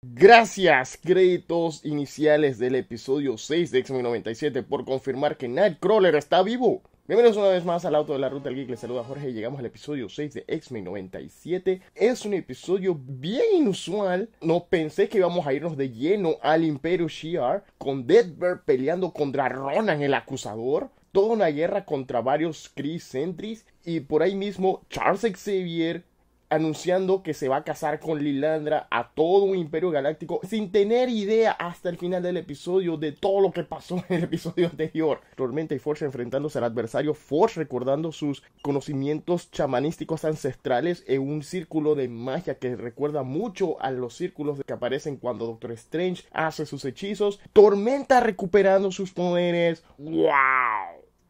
Gracias, créditos iniciales del episodio 6 de X-97 men por confirmar que Nightcrawler está vivo. Bienvenidos una vez más al auto de la ruta del geek, les saluda Jorge, y llegamos al episodio 6 de X-97. men Es un episodio bien inusual, no pensé que íbamos a irnos de lleno al Imperio Shi'ar con Deadbird peleando contra Ronan el acusador toda una guerra contra varios Chris Sentries y por ahí mismo Charles Xavier anunciando que se va a casar con Lilandra a todo un imperio galáctico sin tener idea hasta el final del episodio de todo lo que pasó en el episodio anterior. Tormenta y Force enfrentándose al adversario, Force recordando sus conocimientos chamanísticos ancestrales en un círculo de magia que recuerda mucho a los círculos que aparecen cuando Doctor Strange hace sus hechizos. Tormenta recuperando sus poderes. ¡Wow!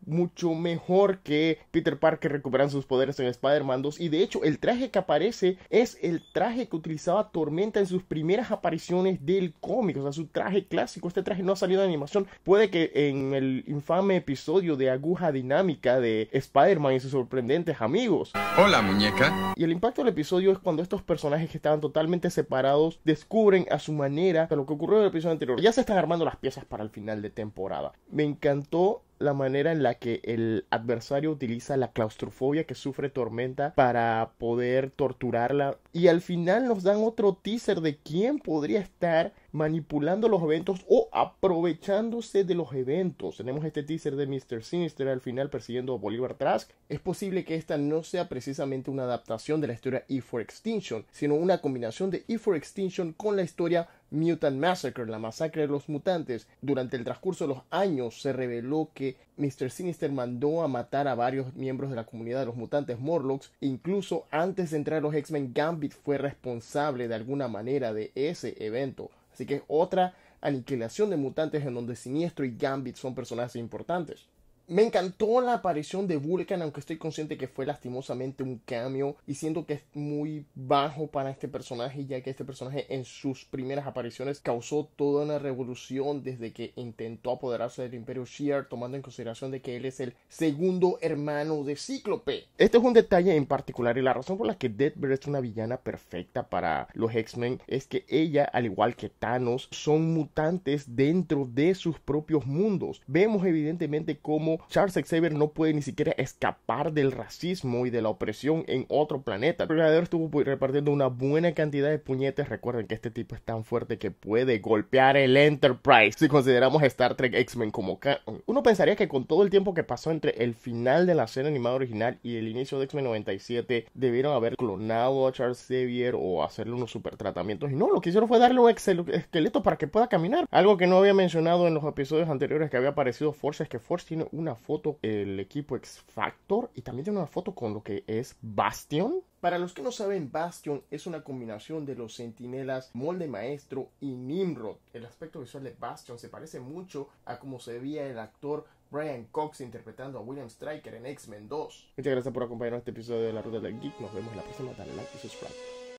mucho mejor que Peter Parker Recuperan sus poderes en Spider-Man 2. Y de hecho, el traje que aparece es el traje que utilizaba Tormenta en sus primeras apariciones del cómic. O sea, su traje clásico. Este traje no ha salido de animación. Puede que en el infame episodio de Aguja Dinámica de Spider-Man y sus sorprendentes amigos. Hola, muñeca. Y el impacto del episodio es cuando estos personajes que estaban totalmente separados descubren a su manera lo que ocurrió en el episodio anterior. Ya se están armando las piezas para el final de temporada. Me encantó la manera en la que el adversario utiliza la claustrofobia que sufre Tormenta para poder torturarla. Y al final nos dan otro teaser de quién podría estar manipulando los eventos o aprovechándose de los eventos. Tenemos este teaser de Mr. Sinister al final persiguiendo a Bolívar Trask. Es posible que esta no sea precisamente una adaptación de la historia E for Extinction, sino una combinación de E for Extinction con la historia Mutant Massacre, la masacre de los mutantes. Durante el transcurso de los años se reveló que Mr. Sinister mandó a matar a varios miembros de la comunidad de los mutantes Morlocks. Incluso antes de entrar a los X-Men, Gambit fue responsable de alguna manera de ese evento. Así que es otra aniquilación de mutantes en donde Siniestro y Gambit son personajes importantes. Me encantó la aparición de Vulcan, aunque estoy consciente que fue lastimosamente un cambio y siento que es muy bajo para este personaje, ya que este personaje en sus primeras apariciones causó toda una revolución desde que intentó apoderarse del Imperio Shear, tomando en consideración de que él es el segundo hermano de Cíclope. Este es un detalle en particular y la razón por la que Deathbird es una villana perfecta para los X-Men es que ella, al igual que Thanos, son mutantes dentro de sus propios mundos. Vemos evidentemente cómo Charles Xavier no puede ni siquiera escapar del racismo y de la opresión en otro planeta. El estuvo repartiendo una buena cantidad de puñetes. Recuerden que este tipo es tan fuerte que puede golpear el Enterprise. Si consideramos Star Trek X-Men como uno pensaría que con todo el tiempo que pasó entre el final de la serie animada original y el inicio de X-Men 97, debieron haber clonado a Charles Xavier o hacerle unos super tratamientos. Y no, lo que hicieron fue darle un esqueleto para que pueda caminar. Algo que no había mencionado en los episodios anteriores que había aparecido Force es que Force tiene una foto el equipo X Factor y también tiene una foto con lo que es Bastion. Para los que no saben, Bastion es una combinación de los sentinelas, molde maestro y Nimrod. El aspecto visual de Bastion se parece mucho a como se veía el actor Brian Cox interpretando a William Stryker en X-Men 2. Muchas gracias por acompañarnos este episodio de La Ruta del Geek. Nos vemos la próxima. Dale like y subscribe.